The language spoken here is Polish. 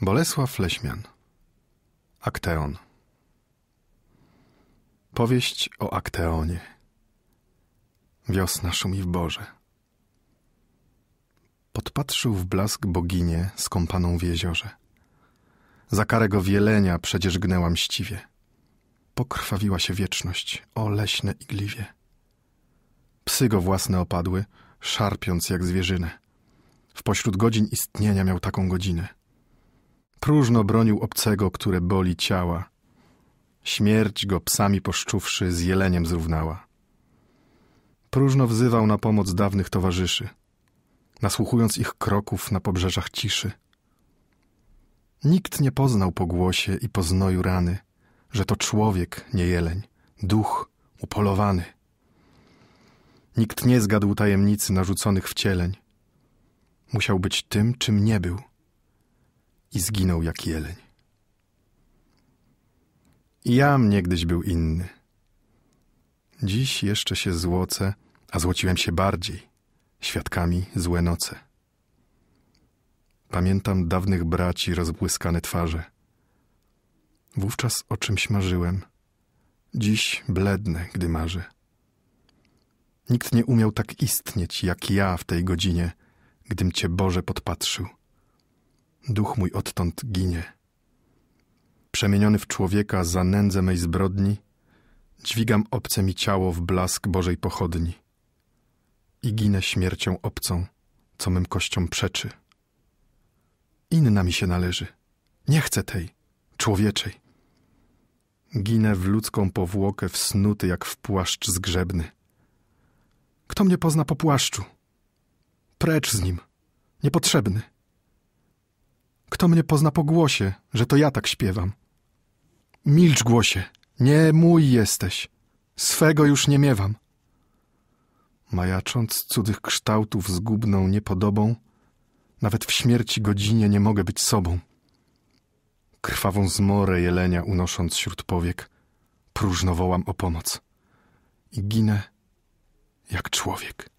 Bolesław Leśmian Akteon Powieść o Akteonie Wiosna szumi w Boże Podpatrzył w blask boginię skąpaną w jeziorze. Za karego wielenia przecież gnęła mściwie. Pokrwawiła się wieczność, o leśne igliwie. Psy go własne opadły, szarpiąc jak zwierzynę. W pośród godzin istnienia miał taką godzinę – próżno bronił obcego, które boli ciała. Śmierć go psami poszczuwszy z jeleniem zrównała. Próżno wzywał na pomoc dawnych towarzyszy, nasłuchując ich kroków na pobrzeżach ciszy. Nikt nie poznał po głosie i po znoju rany, że to człowiek, nie jeleń, duch upolowany. Nikt nie zgadł tajemnicy narzuconych wcieleń. Musiał być tym, czym nie był i zginął jak jeleń. jam niegdyś był inny. Dziś jeszcze się złocę, a złociłem się bardziej, świadkami złe noce. Pamiętam dawnych braci rozbłyskane twarze. Wówczas o czymś marzyłem, dziś bledne, gdy marzę. Nikt nie umiał tak istnieć jak ja w tej godzinie, gdym cię Boże podpatrzył duch mój odtąd ginie. Przemieniony w człowieka za nędzę mej zbrodni, dźwigam obce mi ciało w blask Bożej pochodni i ginę śmiercią obcą, co mym kościom przeczy. Inna mi się należy, nie chcę tej, człowieczej. Ginę w ludzką powłokę wsnuty jak w płaszcz zgrzebny. Kto mnie pozna po płaszczu? Precz z nim, niepotrzebny. Kto mnie pozna po głosie, że to ja tak śpiewam? Milcz głosie, nie mój jesteś. Swego już nie miewam. Majacząc cudzych kształtów zgubną niepodobą, nawet w śmierci godzinie nie mogę być sobą. Krwawą zmorę jelenia unosząc wśród powiek, próżno wołam o pomoc. I ginę jak człowiek.